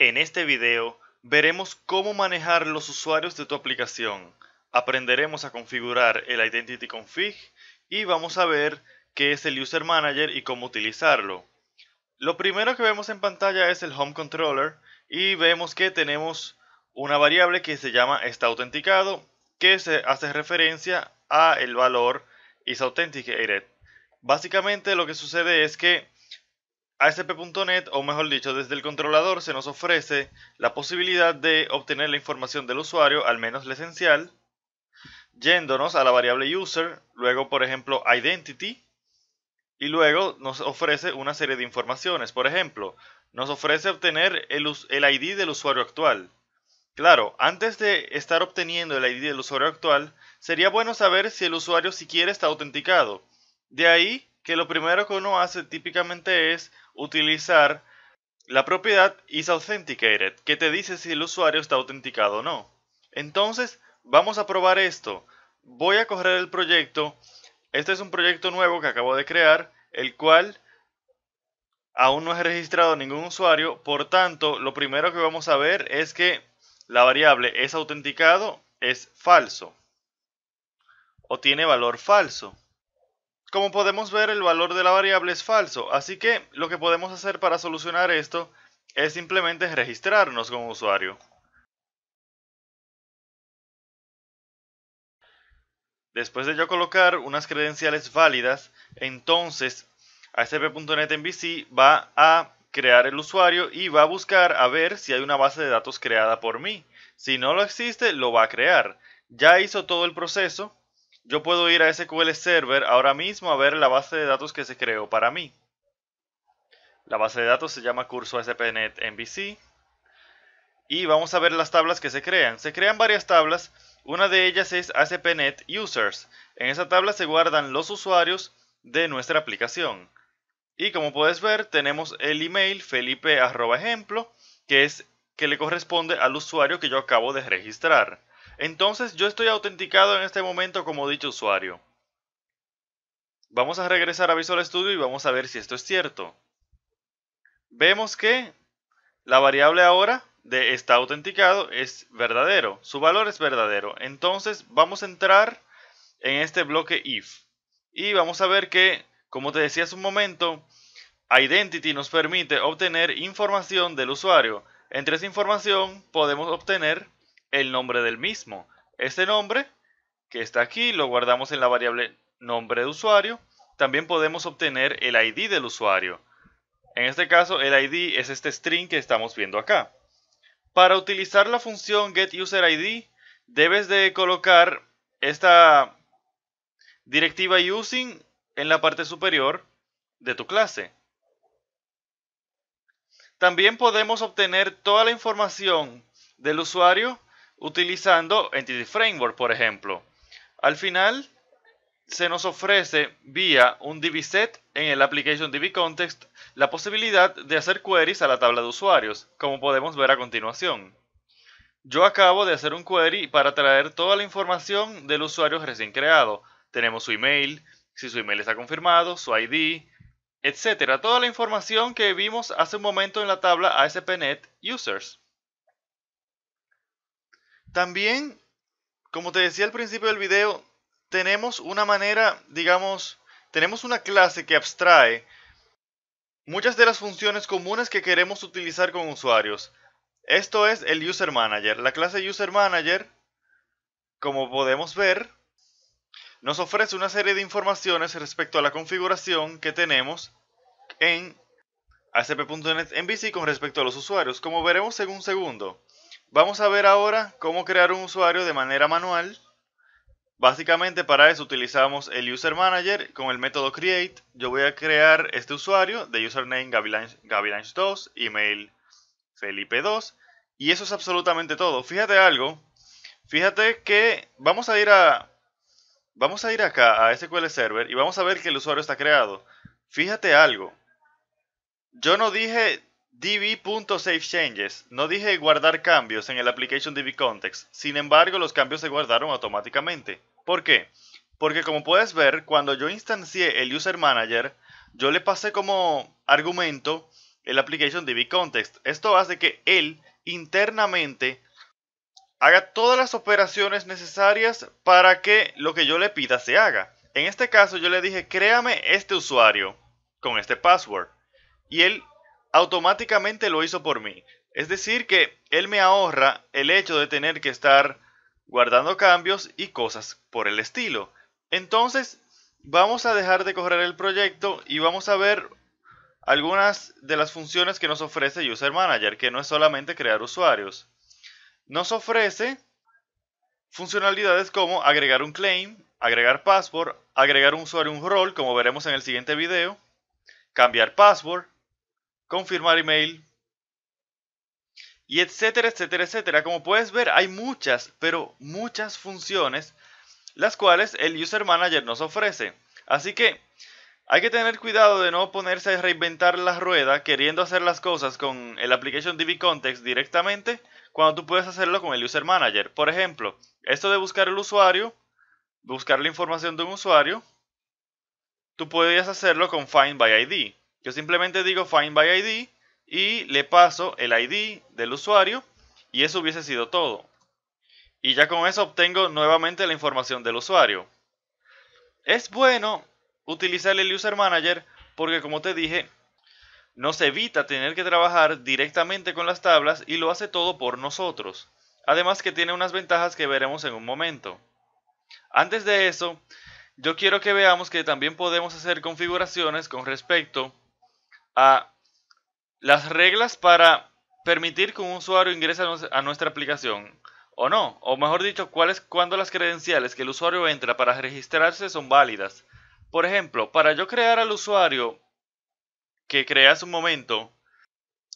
En este video veremos cómo manejar los usuarios de tu aplicación, aprenderemos a configurar el Identity Config y vamos a ver qué es el User Manager y cómo utilizarlo. Lo primero que vemos en pantalla es el Home Controller y vemos que tenemos una variable que se llama está autenticado que se hace referencia a el valor is Básicamente lo que sucede es que ASP.NET, o mejor dicho, desde el controlador se nos ofrece la posibilidad de obtener la información del usuario, al menos la esencial, yéndonos a la variable user, luego por ejemplo identity, y luego nos ofrece una serie de informaciones. Por ejemplo, nos ofrece obtener el, ID del usuario actual. Claro, antes de estar obteniendo el ID del usuario actual, sería bueno saber si el usuario siquiera está autenticado. De ahí que lo primero que uno hace típicamente es utilizar la propiedad isAuthenticated, que te dice si el usuario está autenticado o no. Entonces, vamos a probar esto. Voy a correr el proyecto. Este es un proyecto nuevo que acabo de crear, el cual aún no es registrado ningún usuario. Por tanto, lo primero que vamos a ver es que la variable es autenticado, es falso o tiene valor falso. Como podemos ver, el valor de la variable es falso, así que lo que podemos hacer para solucionar esto es simplemente registrarnos como usuario. Después de yo colocar unas credenciales válidas, entonces ASP.NET este MVC va a crear el usuario y va a buscar a ver si hay una base de datos creada por mí. Si no lo existe, lo va a crear. Ya hizo todo el proceso, yo puedo ir a SQL Server ahora mismo a ver la base de datos que se creó para mí. La base de datos se llama curso SPNet MVC. Y vamos a ver las tablas que se crean. Se crean varias tablas. Una de ellas es ASP.NET Users. En esa tabla se guardan los usuarios de nuestra aplicación. Y como puedes ver, tenemos el email felipe.ejemplo, que es que le corresponde al usuario que yo acabo de registrar. Entonces yo estoy autenticado en este momento como dicho usuario. Vamos a regresar a Visual Studio y vamos a ver si esto es cierto. Vemos que la variable ahora de está autenticado es verdadero. Su valor es verdadero. Entonces vamos a entrar en este bloque if. Y vamos a ver que, como te decía hace un momento, Identity nos permite obtener información del usuario. Entre esa información podemos obtener el nombre del mismo. Este nombre, que está aquí, lo guardamos en la variable nombre de usuario. También podemos obtener el ID del usuario. En este caso, el ID es este string que estamos viendo acá. Para utilizar la función getUserID, debes de colocar esta directiva using en la parte superior de tu clase. También podemos obtener toda la información del usuario utilizando Entity Framework, por ejemplo. Al final, se nos ofrece vía un DBSet en el Application DB Context la posibilidad de hacer queries a la tabla de usuarios, como podemos ver a continuación. Yo acabo de hacer un query para traer toda la información del usuario recién creado. Tenemos su email, si su email está confirmado, su ID, etc. Toda la información que vimos hace un momento en la tabla ASP.NET Users. También, como te decía al principio del video, tenemos una manera, digamos, tenemos una clase que abstrae muchas de las funciones comunes que queremos utilizar con usuarios. Esto es el User Manager. La clase User Manager, como podemos ver, nos ofrece una serie de informaciones respecto a la configuración que tenemos en ACP.NET en con respecto a los usuarios, como veremos en un segundo. Vamos a ver ahora cómo crear un usuario de manera manual. Básicamente para eso utilizamos el User Manager con el método create. Yo voy a crear este usuario de username gavilanche 2 email felipe2 y eso es absolutamente todo. Fíjate algo. Fíjate que vamos a ir a vamos a ir acá a SQL Server y vamos a ver que el usuario está creado. Fíjate algo. Yo no dije db.saveChanges, No dije guardar cambios en el application DB context. Sin embargo, los cambios se guardaron automáticamente. ¿Por qué? Porque como puedes ver, cuando yo instancié el user manager, yo le pasé como argumento el application DB context. Esto hace que él internamente haga todas las operaciones necesarias para que lo que yo le pida se haga. En este caso yo le dije, créame este usuario con este password. Y él automáticamente lo hizo por mí. Es decir, que él me ahorra el hecho de tener que estar guardando cambios y cosas por el estilo. Entonces, vamos a dejar de correr el proyecto y vamos a ver algunas de las funciones que nos ofrece User Manager, que no es solamente crear usuarios. Nos ofrece funcionalidades como agregar un claim, agregar password, agregar un usuario un rol, como veremos en el siguiente video, cambiar password, confirmar email, y etcétera, etcétera, etcétera. Como puedes ver, hay muchas, pero muchas funciones las cuales el User Manager nos ofrece. Así que hay que tener cuidado de no ponerse a reinventar la rueda queriendo hacer las cosas con el Application DB Context directamente cuando tú puedes hacerlo con el User Manager. Por ejemplo, esto de buscar el usuario, buscar la información de un usuario, tú podrías hacerlo con Find by ID. Yo simplemente digo find by ID y le paso el ID del usuario y eso hubiese sido todo. Y ya con eso obtengo nuevamente la información del usuario. Es bueno utilizar el User Manager porque como te dije, nos evita tener que trabajar directamente con las tablas y lo hace todo por nosotros. Además que tiene unas ventajas que veremos en un momento. Antes de eso, yo quiero que veamos que también podemos hacer configuraciones con respecto las reglas para permitir que un usuario ingrese a nuestra aplicación o no, o mejor dicho, cuáles cuando las credenciales que el usuario entra para registrarse son válidas. Por ejemplo, para yo crear al usuario que creas hace un momento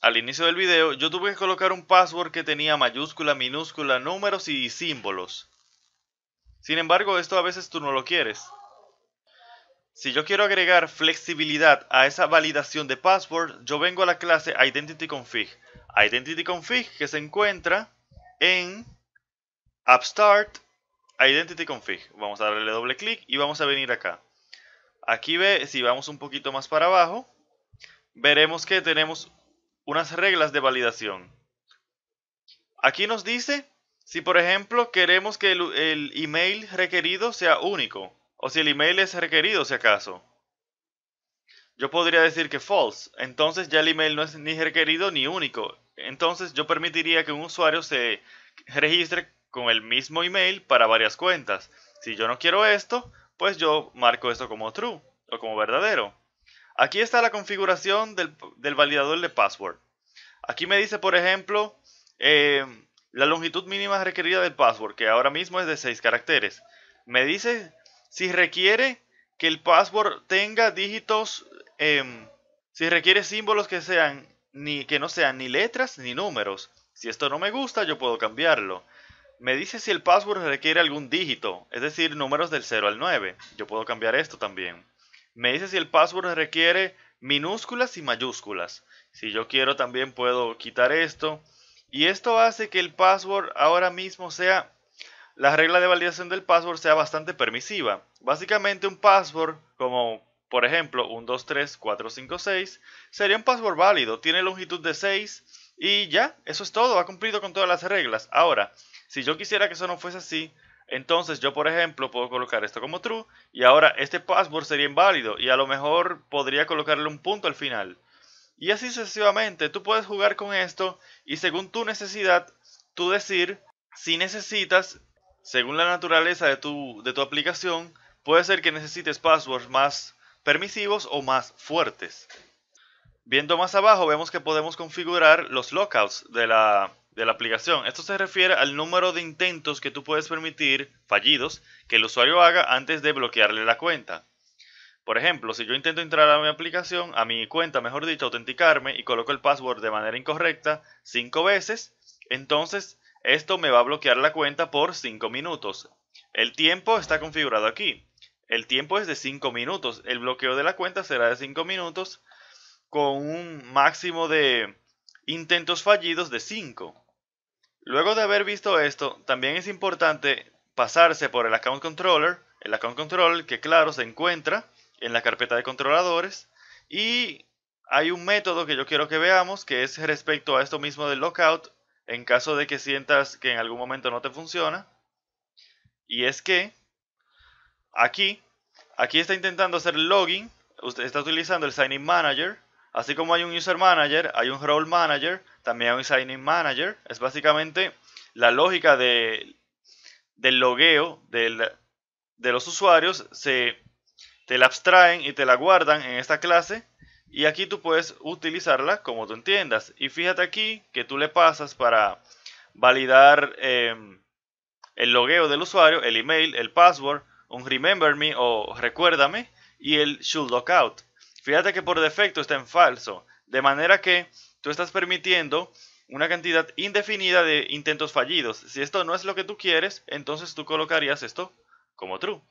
al inicio del video, yo tuve que colocar un password que tenía mayúscula, minúscula, números y símbolos. Sin embargo, esto a veces tú no lo quieres. Si yo quiero agregar flexibilidad a esa validación de password, yo vengo a la clase IdentityConfig. IdentityConfig que se encuentra en AppStart IdentityConfig. Vamos a darle doble clic y vamos a venir acá. Aquí ve, si vamos un poquito más para abajo, veremos que tenemos unas reglas de validación. Aquí nos dice si por ejemplo queremos que el email requerido sea único o si el email es requerido si acaso. Yo podría decir que false, entonces ya el email no es ni requerido ni único. Entonces yo permitiría que un usuario se registre con el mismo email para varias cuentas. Si yo no quiero esto, pues yo marco esto como true o como verdadero. Aquí está la configuración del, validador de password. Aquí me dice, por ejemplo, eh, la longitud mínima requerida del password, que ahora mismo es de 6 caracteres. Me dice si requiere que el password tenga dígitos, em, si requiere símbolos que sean ni que no sean ni letras ni números. Si esto no me gusta, yo puedo cambiarlo. Me dice si el password requiere algún dígito, es decir, números del 0 al 9. Yo puedo cambiar esto también. Me dice si el password requiere minúsculas y mayúsculas. Si yo quiero también puedo quitar esto. Y esto hace que el password ahora mismo sea la regla de validación del password sea bastante permisiva. Básicamente un password como por ejemplo 123456 sería un password válido, tiene longitud de 6 y ya, eso es todo, ha cumplido con todas las reglas. Ahora, si yo quisiera que eso no fuese así, entonces yo, por ejemplo, puedo colocar esto como true y ahora este password sería inválido y a lo mejor podría colocarle un punto al final. Y así sucesivamente, tú puedes jugar con esto y según tu necesidad, tú decir si necesitas según la naturaleza de tu, aplicación, puede ser que necesites passwords más permisivos o más fuertes. Viendo más abajo vemos que podemos configurar los lockouts de la, de la aplicación. Esto se refiere al número de intentos que tú puedes permitir, fallidos, que el usuario haga antes de bloquearle la cuenta. Por ejemplo, si yo intento entrar a mi aplicación, a mi cuenta, mejor dicho, autenticarme y coloco el password de manera incorrecta cinco veces, entonces esto me va a bloquear la cuenta por 5 minutos. El tiempo está configurado aquí. El tiempo es de 5 minutos. El bloqueo de la cuenta será de 5 minutos con un máximo de intentos fallidos de 5. Luego de haber visto esto, también es importante pasarse por el account controller, el account controller que claro se encuentra en la carpeta de controladores y hay un método que yo quiero que veamos que es respecto a esto mismo del lockout en caso de que sientas que en algún momento no te funciona. Y es que aquí, aquí está intentando hacer login, usted está utilizando el Sign In Manager, así como hay un User Manager, hay un Role Manager, también hay un Sign In Manager. Es básicamente la lógica del logueo de los usuarios, se, te la abstraen y te la guardan en esta clase y aquí tú puedes utilizarla como tú entiendas. Y fíjate aquí que tú le pasas para validar em, el logueo del usuario, el email, el password, un remember me o recuérdame y el should out. Fíjate que por defecto está en falso. De manera que tú estás permitiendo una cantidad indefinida de intentos fallidos. Si esto no es lo que tú quieres, entonces tú colocarías esto como true.